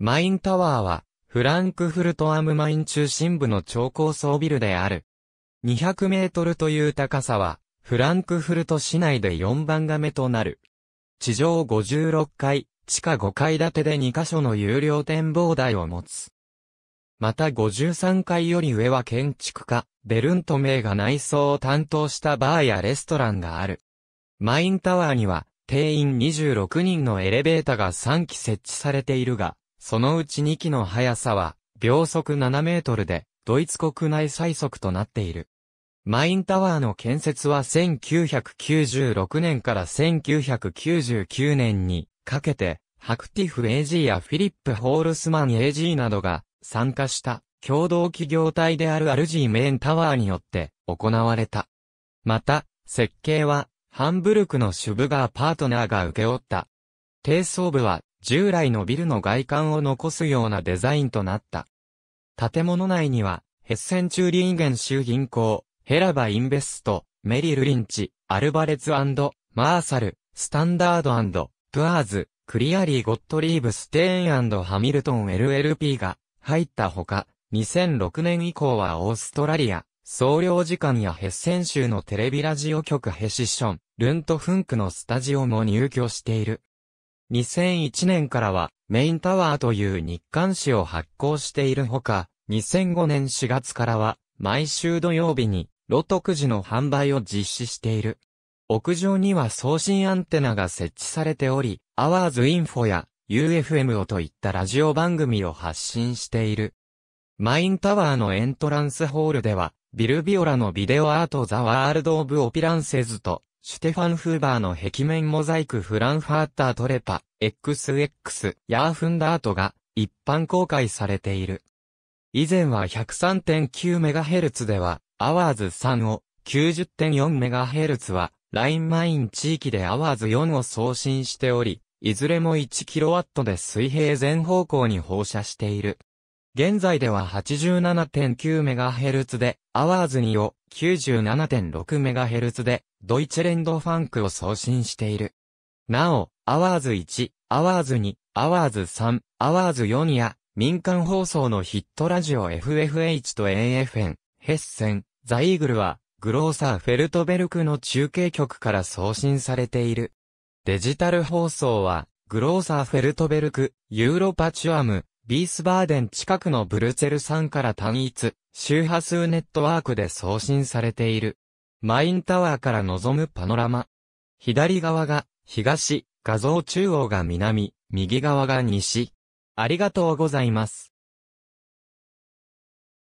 マインタワーは、フランクフルトアムマイン中心部の超高層ビルである。200メートルという高さは、フランクフルト市内で4番が目となる。地上56階、地下5階建てで2カ所の有料展望台を持つ。また53階より上は建築家、ベルント名が内装を担当したバーやレストランがある。マインタワーには、定員26人のエレベーターが3基設置されているが、そのうち2機の速さは、秒速7メートルで、ドイツ国内最速となっている。マインタワーの建設は1996年から1999年にかけて、ハクティフ AG やフィリップ・ホールスマン AG などが参加した共同企業体であるアルジーメインタワーによって行われた。また、設計はハンブルクのシュブガーパートナーが受け負った。低層部は従来のビルの外観を残すようなデザインとなった。建物内には、ヘッセンチューリンゲン州銀行、ヘラバインベスト、メリル・リンチ、アルバレツマーサル、スタンダードプアーズ、クリアリー・ゴットリーブ・ステーンハミルトン LLP が入ったほか、2006年以降はオーストラリア、総領事館やヘッセン州のテレビラジオ局ヘシション、ルントフンクのスタジオも入居している。2001年からはメインタワーという日刊誌を発行しているほか、2005年4月からは毎週土曜日にロトくじの販売を実施している。屋上には送信アンテナが設置されており、アワーズインフォや UFM をといったラジオ番組を発信している。マインタワーのエントランスホールでは、ビルビオラのビデオアートザワールドオブオピランセズとシュテファン・フーバーの壁面モザイクフランファータートレパ、XX、ヤーフンダートが一般公開されている。以前は 103.9MHz では、アワーズ3を、90.4MHz は、ラインマイン地域でアワーズ4を送信しており、いずれも 1kW で水平全方向に放射している。現在では 87.9MHz で、アワーズにを 97.6MHz で、ドイツレンドファンクを送信している。なお、アワーズ1、アワーズ2、アワーズ3、アワーズ4や、民間放送のヒットラジオ FFH と AFN、ヘッセン、ザイーグルは、グローサーフェルトベルクの中継局から送信されている。デジタル放送は、グローサーフェルトベルク、ユーロパチュアム、ビースバーデン近くのブルツェル山から単一、周波数ネットワークで送信されている。マインタワーから望むパノラマ。左側が東、画像中央が南、右側が西。ありがとうございます。